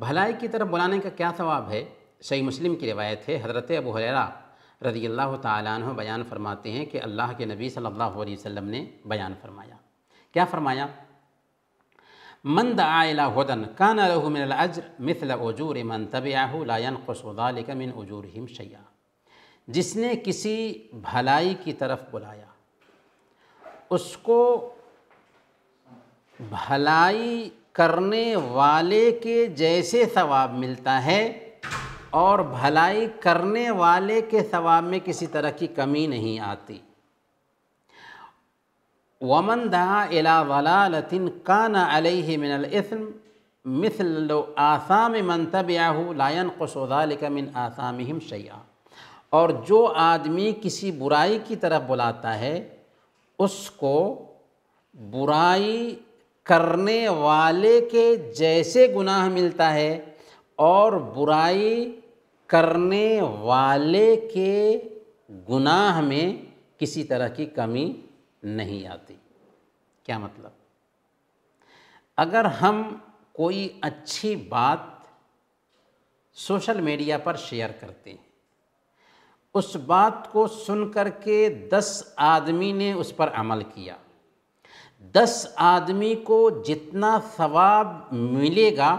भलाई की तरफ बुलाने का क्या सवाब है सही मुस्लिम की रिवायत है हज़रत अबू हरेरा रजी अल्लाह तु बयान फरमाते हैं कि अल्लाह के नबी सल्लल्लाहु अलैहि वसल्लम ने बयान फरमाया क्या फरमाया मंद आयला हदन रहू मिन मिसल वजूर मन तबाहू लायन कसुदालिका मिन हिम शैया जिसने किसी भलाई की तरफ बुलाया उसको भलाई करने वाले के जैसे सवाब मिलता है और भलाई करने वाले के सवाब में किसी तरह की कमी नहीं आती वमन दहा अला वलालतिन कान अलह मिनलस्म मिसल आसाम मंतब्याहू लायन मिन आसाम हिम शैया और जो आदमी किसी बुराई की तरफ बुलाता है उसको बुराई करने वाले के जैसे गुनाह मिलता है और बुराई करने वाले के गुनाह में किसी तरह की कमी नहीं आती क्या मतलब अगर हम कोई अच्छी बात सोशल मीडिया पर शेयर करते हैं उस बात को सुन कर के दस आदमी ने उस पर अमल किया दस आदमी को जितना सवाब मिलेगा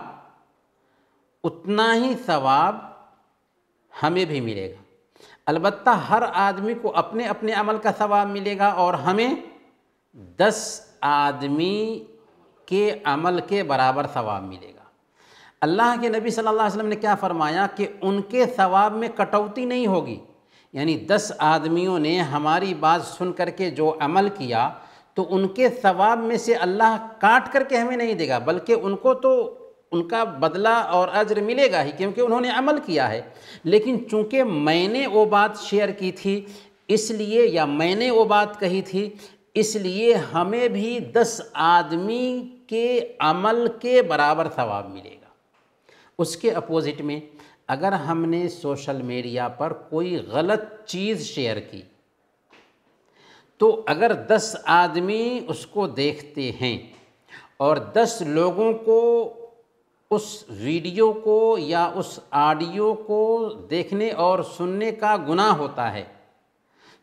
उतना ही सवाब हमें भी मिलेगा अलबत् हर आदमी को अपने अपने अमल का सवाब मिलेगा और हमें दस आदमी के अमल के बराबर सवाब मिलेगा अल्लाह के नबी सल्लल्लाहु अलैहि वसल्लम ने क्या फ़रमाया कि उनके सवाब में कटौती नहीं होगी यानी दस आदमियों ने हमारी बात सुन करके जो अमल किया तो उनके सवाब में से अल्लाह काट करके हमें नहीं देगा बल्कि उनको तो उनका बदला और अज्र मिलेगा ही क्योंकि उन्होंने अमल किया है लेकिन चूंकि मैंने वो बात शेयर की थी इसलिए या मैंने वो बात कही थी इसलिए हमें भी दस आदमी के अमल के बराबर सवाब मिलेगा उसके अपोज़िट में अगर हमने सोशल मीडिया पर कोई गलत चीज़ शेयर की तो अगर दस आदमी उसको देखते हैं और दस लोगों को उस वीडियो को या उस ऑडियो को देखने और सुनने का गुनाह होता है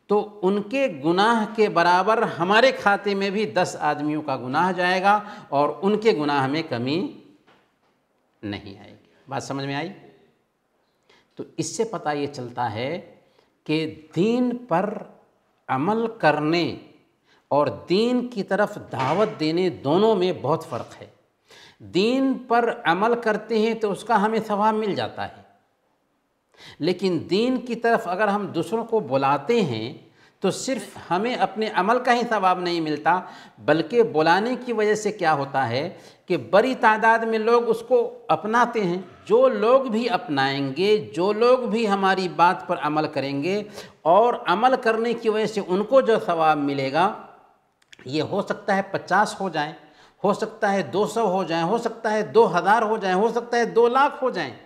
तो उनके गुनाह के बराबर हमारे खाते में भी दस आदमियों का गुनाह जाएगा और उनके गुनाह में कमी नहीं आएगी बात समझ में आई तो इससे पता ये चलता है कि दीन पर अमल करने और दीन की तरफ दावत देने दोनों में बहुत फ़र्क है दीन पर अमल करते हैं तो उसका हमें सवाब मिल जाता है लेकिन दीन की तरफ अगर हम दूसरों को बुलाते हैं तो सिर्फ हमें अपने अमल का ही सवाब नहीं मिलता बल्कि बुलाने की वजह से क्या होता है कि बड़ी तादाद में लोग उसको अपनाते हैं जो लोग भी अपनाएंगे जो लोग भी हमारी बात पर अमल करेंगे और अमल करने की वजह से उनको जो सवाब मिलेगा ये हो सकता है पचास हो जाए हो सकता है दो सौ हो जाए हो सकता है दो हज़ार हो जाए हो सकता है दो लाख हो जाए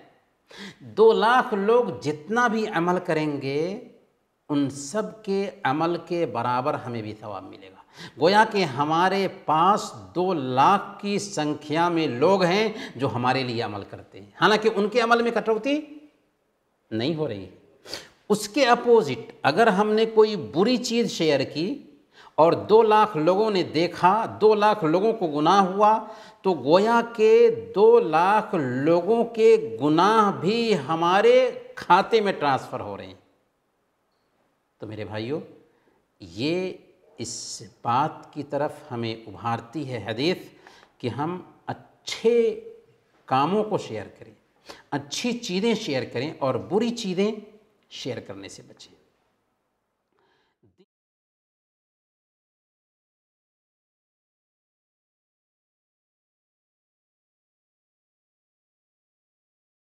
दो लाख लोग जितना भी अमल करेंगे उन सब के अमल के बराबर हमें भी सवाब मिलेगा गोया कि हमारे पास दो लाख की संख्या में लोग हैं जो हमारे लिए अमल करते हैं हालांकि उनके अमल में कटौती नहीं हो रही उसके अपोजिट अगर हमने कोई बुरी चीज़ शेयर की और दो लाख लोगों ने देखा दो लाख लोगों को गुनाह हुआ तो गोया के दो लाख लोगों के गुनाह भी हमारे खाते में ट्रांसफ़र हो रहे हैं तो मेरे भाइयों ये इस बात की तरफ हमें उभारती है हदीस कि हम अच्छे कामों को शेयर करें अच्छी चीज़ें शेयर करें और बुरी चीज़ें शेयर करने से बचें